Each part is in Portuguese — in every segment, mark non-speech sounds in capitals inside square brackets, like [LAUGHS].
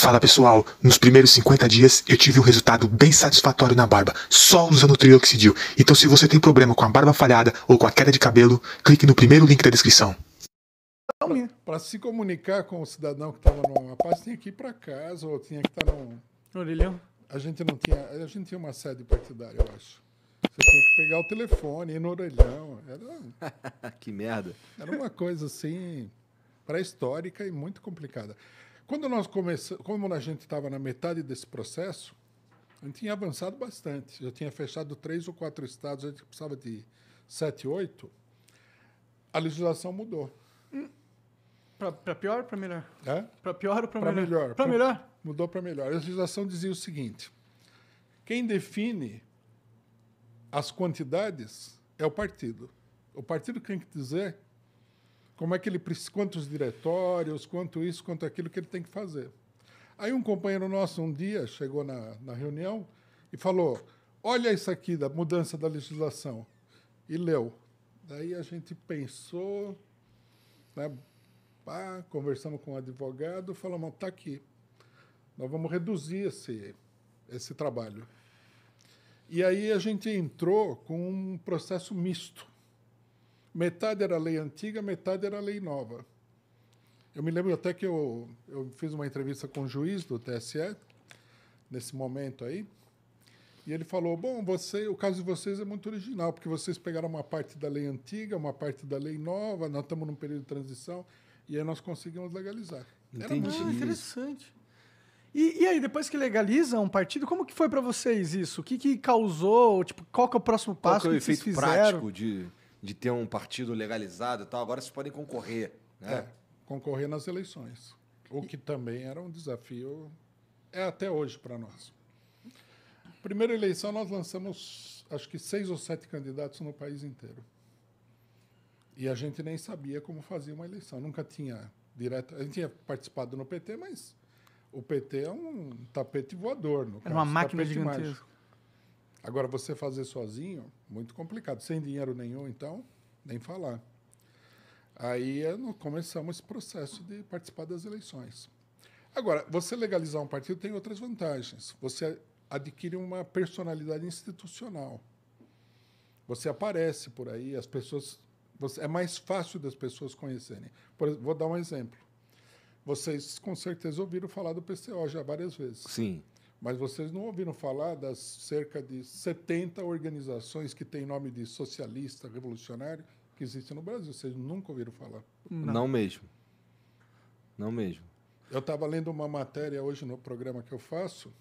Fala pessoal, nos primeiros 50 dias eu tive um resultado bem satisfatório na barba, só usando o Trioxidil. Então se você tem problema com a barba falhada ou com a queda de cabelo, clique no primeiro link da descrição. Para se comunicar com o cidadão que estava numa parte, tinha que ir para casa ou tinha que estar tá num. Orelhão? A gente não tinha. A gente tinha uma sede partidária, eu acho. Você tinha que pegar o telefone, ir no orelhão. Era... [LAUGHS] que merda. Era uma coisa assim pré-histórica e muito complicada. Quando nós começamos, como a gente estava na metade desse processo, a gente tinha avançado bastante. Já tinha fechado três ou quatro estados, a gente precisava de sete, oito. A legislação mudou. Hum. Para pior ou para melhor? É? Para pior ou para melhor? melhor. Para melhor? Mudou para melhor. A legislação dizia o seguinte: quem define as quantidades é o partido. O partido tem que dizer como é que ele precisa quantos diretórios, quanto isso, quanto aquilo que ele tem que fazer. Aí um companheiro nosso um dia chegou na, na reunião e falou: "Olha isso aqui da mudança da legislação" e leu. Daí a gente pensou, né, pá, conversamos com o um advogado, falamos: "Tá aqui, nós vamos reduzir esse esse trabalho". E aí a gente entrou com um processo misto metade era lei antiga, metade era lei nova. Eu me lembro até que eu, eu fiz uma entrevista com o um juiz do TSE, nesse momento aí, e ele falou: Bom, você, o caso de vocês é muito original, porque vocês pegaram uma parte da lei antiga, uma parte da lei nova, nós estamos num período de transição, e aí nós conseguimos legalizar. Entendi. Era ah, interessante. E, e, aí, depois que legaliza um partido, como que foi para vocês isso? O que, que causou? Tipo, qual que é o próximo passo qual que, é o que efeito vocês fizeram? prático de de ter um partido legalizado e tal, agora vocês podem concorrer. Né? É, concorrer nas eleições. O que também era um desafio, é até hoje para nós. Primeira eleição, nós lançamos acho que seis ou sete candidatos no país inteiro. E a gente nem sabia como fazer uma eleição. Nunca tinha direto. A gente tinha participado no PT, mas o PT é um tapete voador. No Era caso, uma máquina gigantesca. Mágico. Agora, você fazer sozinho, muito complicado. Sem dinheiro nenhum, então, nem falar. Aí é, começamos esse processo de participar das eleições. Agora, você legalizar um partido tem outras vantagens. Você adquire uma personalidade institucional. Você aparece por aí, as pessoas. Você, é mais fácil das pessoas conhecerem. Por, vou dar um exemplo. Vocês com certeza ouviram falar do PCO já várias vezes. Sim mas vocês não ouviram falar das cerca de 70 organizações que têm nome de socialista, revolucionário, que existem no Brasil. Vocês nunca ouviram falar. Não, não mesmo. Não mesmo. Eu estava lendo uma matéria hoje no programa que eu faço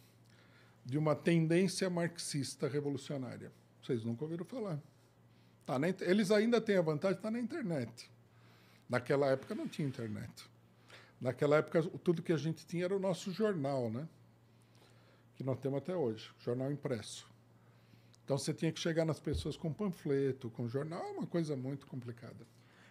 de uma tendência marxista revolucionária. Vocês nunca ouviram falar. Tá na, eles ainda têm a vantagem, está na internet. Naquela época não tinha internet. Naquela época, tudo que a gente tinha era o nosso jornal, né? que nós temos até hoje, jornal impresso. Então você tinha que chegar nas pessoas com panfleto, com jornal, é uma coisa muito complicada.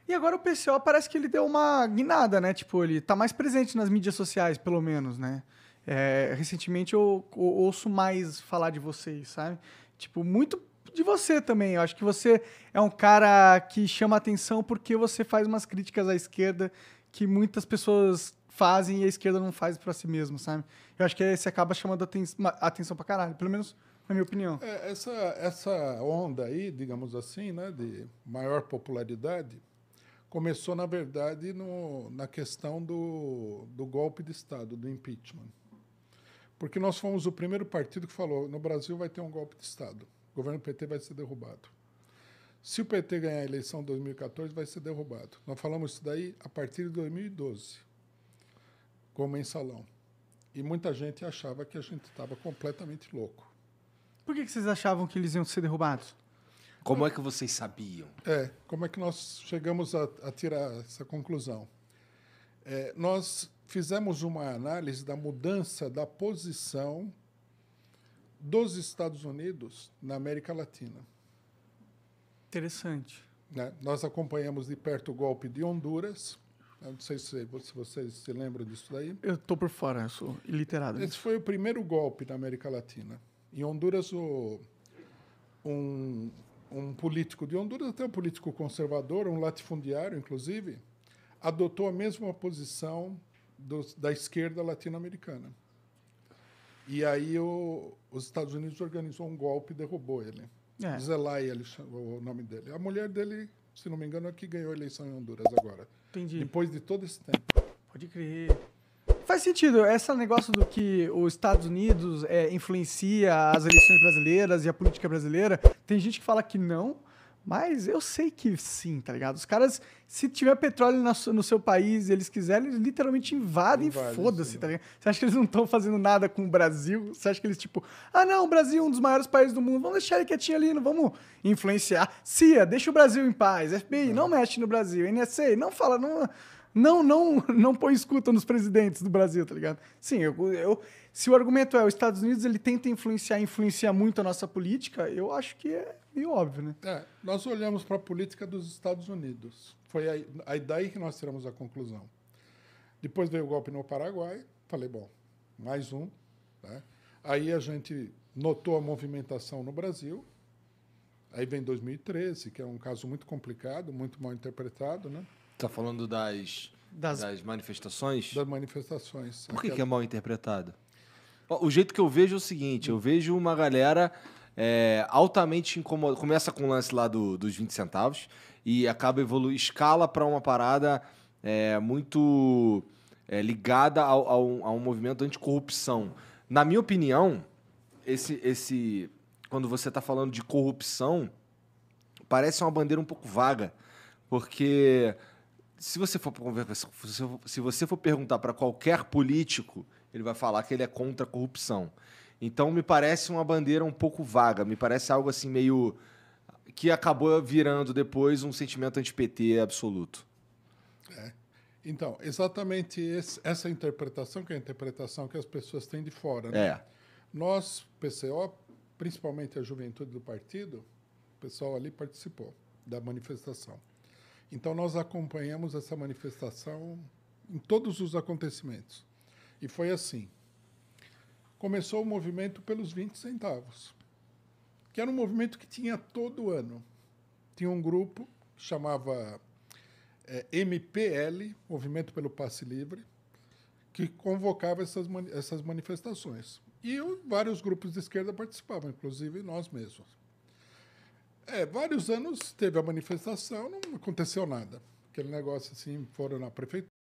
E agora o PCO parece que ele deu uma guinada, né? Tipo, ele tá mais presente nas mídias sociais, pelo menos, né? É, recentemente eu, eu ouço mais falar de vocês, sabe? Tipo, muito de você também. Eu acho que você é um cara que chama atenção porque você faz umas críticas à esquerda que muitas pessoas fazem e a esquerda não faz para si mesmo, sabe? Eu acho que esse acaba chamando aten atenção para caralho, pelo menos na minha opinião. É, essa, essa onda aí, digamos assim, né, de maior popularidade, começou, na verdade, no, na questão do, do golpe de Estado, do impeachment. Porque nós fomos o primeiro partido que falou: no Brasil vai ter um golpe de Estado, o governo PT vai ser derrubado. Se o PT ganhar a eleição em 2014, vai ser derrubado. Nós falamos isso daí a partir de 2012 com o mensalão. E muita gente achava que a gente estava completamente louco. Por que, que vocês achavam que eles iam ser derrubados? Como é que vocês sabiam? É, como é que nós chegamos a, a tirar essa conclusão? É, nós fizemos uma análise da mudança da posição dos Estados Unidos na América Latina. Interessante. Né? Nós acompanhamos de perto o golpe de Honduras, eu não sei se, se vocês se lembram disso daí. Eu estou por fora, sou iliterado. Esse foi o primeiro golpe na América Latina. Em Honduras, o, um, um político de Honduras, até um político conservador, um latifundiário, inclusive, adotou a mesma posição do, da esquerda latino-americana. E aí o, os Estados Unidos organizou um golpe e derrubou ele. É. Zelaya, ele, o nome dele. A mulher dele se não me engano, é que ganhou a eleição em Honduras agora. Entendi. Depois de todo esse tempo. Pode crer. Faz sentido. Esse negócio do que os Estados Unidos é, influencia as eleições brasileiras e a política brasileira, tem gente que fala que não, mas eu sei que sim, tá ligado? Os caras, se tiver petróleo no seu país eles quiserem, eles literalmente invadem Invade, foda-se, tá ligado? Você acha que eles não estão fazendo nada com o Brasil? Você acha que eles, tipo, ah não, o Brasil é um dos maiores países do mundo, vamos deixar ele quietinho ali, não vamos influenciar. CIA, deixa o Brasil em paz. FBI, não, não mexe no Brasil. NSA, não fala, não não, não, não põe escuta nos presidentes do Brasil, tá ligado? Sim, eu, eu, se o argumento é os Estados Unidos ele tenta influenciar, influencia muito a nossa política, eu acho que é meio óbvio, né? É, nós olhamos para a política dos Estados Unidos. Foi aí, aí daí que nós tiramos a conclusão. Depois veio o golpe no Paraguai, falei, bom, mais um. Né? Aí a gente notou a movimentação no Brasil. Aí vem 2013, que é um caso muito complicado, muito mal interpretado, né? Está falando das, das, das, manifestações? Das manifestações. Por que, aquela... que é mal interpretado? O jeito que eu vejo é o seguinte: eu vejo uma galera é, altamente incomodada. Começa com o lance lá do, dos 20 centavos e acaba evoluindo, escala para uma parada é, muito é, ligada ao, ao, a um movimento anticorrupção. Na minha opinião, esse, esse quando você está falando de corrupção, parece uma bandeira um pouco vaga, porque se você for se você for perguntar para qualquer político, ele vai falar que ele é contra a corrupção. Então me parece uma bandeira um pouco vaga, me parece algo assim meio que acabou virando depois um sentimento anti-PT absoluto. É. Então, exatamente esse, essa interpretação, que é a interpretação que as pessoas têm de fora. Né? É. Nós, PCO, principalmente a juventude do partido, o pessoal ali participou da manifestação. Então, nós acompanhamos essa manifestação em todos os acontecimentos. E foi assim. Começou o movimento pelos 20 centavos, que era um movimento que tinha todo ano. Tinha um grupo que chamava é, eh, MPL, Movimento pelo Passe Livre, que convocava essas, essas manifestações. E eu, vários grupos de esquerda participavam, inclusive nós mesmos. É, vários anos teve a manifestação, não aconteceu nada. Aquele negócio assim, foram na prefeitura